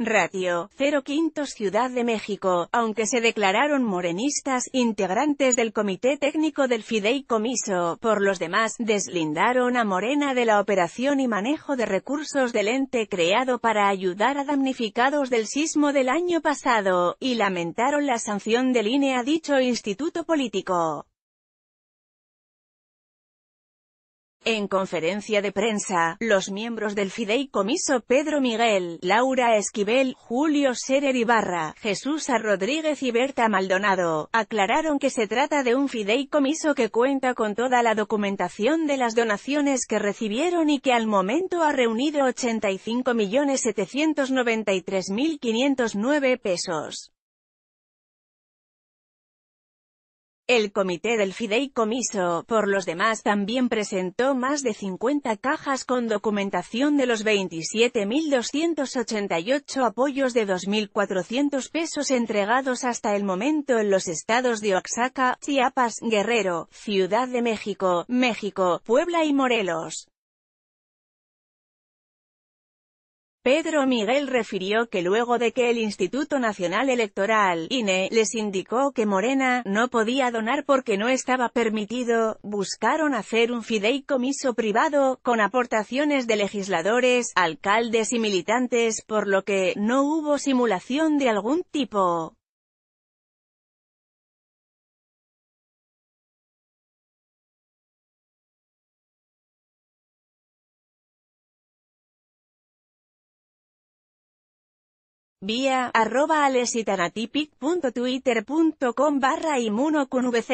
Ratio, 05 Ciudad de México, aunque se declararon morenistas, integrantes del Comité Técnico del Fideicomiso, por los demás, deslindaron a Morena de la operación y manejo de recursos del ente creado para ayudar a damnificados del sismo del año pasado, y lamentaron la sanción del INE a dicho instituto político. En conferencia de prensa, los miembros del Fideicomiso Pedro Miguel, Laura Esquivel, Julio Serer Ibarra, Jesús A. Rodríguez y Berta Maldonado, aclararon que se trata de un fideicomiso que cuenta con toda la documentación de las donaciones que recibieron y que al momento ha reunido 85.793.509 pesos. El comité del fideicomiso, por los demás, también presentó más de 50 cajas con documentación de los 27.288 apoyos de 2.400 pesos entregados hasta el momento en los estados de Oaxaca, Chiapas, Guerrero, Ciudad de México, México, Puebla y Morelos. Pedro Miguel refirió que luego de que el Instituto Nacional Electoral, INE, les indicó que Morena no podía donar porque no estaba permitido, buscaron hacer un fideicomiso privado, con aportaciones de legisladores, alcaldes y militantes, por lo que no hubo simulación de algún tipo. Vía, arroba alesitanatipic.twitter.com barra inmunocunvc.